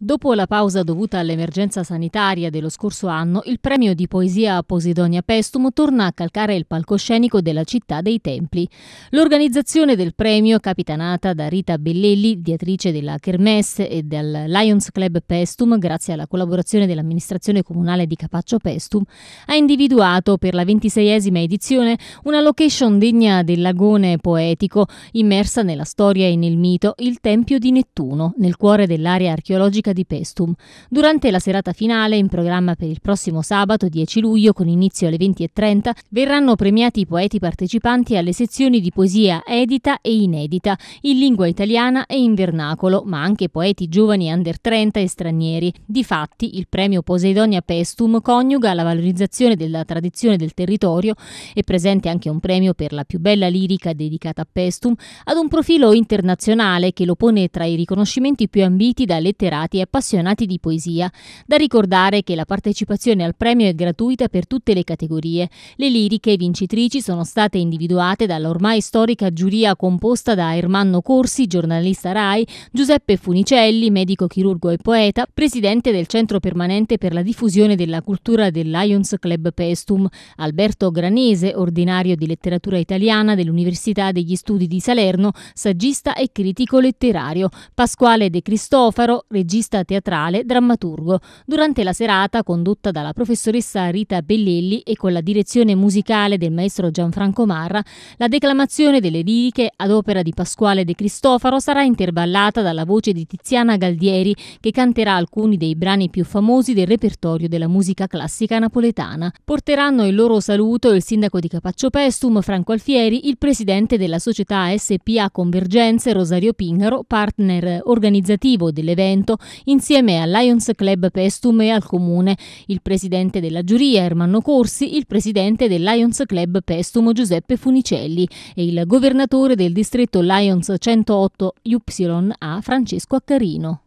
Dopo la pausa dovuta all'emergenza sanitaria dello scorso anno, il premio di poesia Posidonia Pestum torna a calcare il palcoscenico della città dei templi. L'organizzazione del premio, capitanata da Rita Bellelli, diatrice della Kermesse e del Lions Club Pestum, grazie alla collaborazione dell'amministrazione comunale di Capaccio Pestum, ha individuato per la ventiseiesima edizione una location degna del lagone poetico, immersa nella storia e nel mito, il Tempio di Nettuno, nel cuore dell'area archeologica Biblioteca di Pestum. Durante la serata finale, in programma per il prossimo sabato 10 luglio con inizio alle 20.30, verranno premiati i poeti partecipanti alle sezioni di poesia edita e inedita, in lingua italiana e in vernacolo, ma anche poeti giovani under 30 e stranieri. Difatti, il premio Poseidonia Pestum coniuga la valorizzazione della tradizione del territorio e presente anche un premio per la più bella lirica dedicata a Pestum ad un profilo internazionale che lo pone tra i riconoscimenti più ambiti da letterati e appassionati di poesia. Da ricordare che la partecipazione al premio è gratuita per tutte le categorie. Le liriche vincitrici sono state individuate dall'ormai storica giuria composta da Ermanno Corsi, giornalista RAI, Giuseppe Funicelli, medico chirurgo e poeta, presidente del Centro Permanente per la diffusione della cultura del Lions Club Pestum, Alberto Granese, ordinario di letteratura italiana dell'Università degli Studi di Salerno, saggista e critico letterario, Pasquale De Cristofaro, regista regista teatrale, drammaturgo. Durante la serata, condotta dalla professoressa Rita Bellelli e con la direzione musicale del maestro Gianfranco Marra, la declamazione delle liriche ad opera di Pasquale De Cristofaro sarà intervallata dalla voce di Tiziana Galdieri, che canterà alcuni dei brani più famosi del repertorio della musica classica napoletana. Porteranno il loro saluto il sindaco di Capaccio Pestum, Franco Alfieri, il presidente della società SPA Convergenze, Rosario Pingaro, partner organizzativo dell'evento, insieme al Lions Club Pestum e al Comune, il presidente della giuria Ermanno Corsi, il presidente del Lions Club Pestum Giuseppe Funicelli e il governatore del distretto Lions 108 YA Francesco Accarino.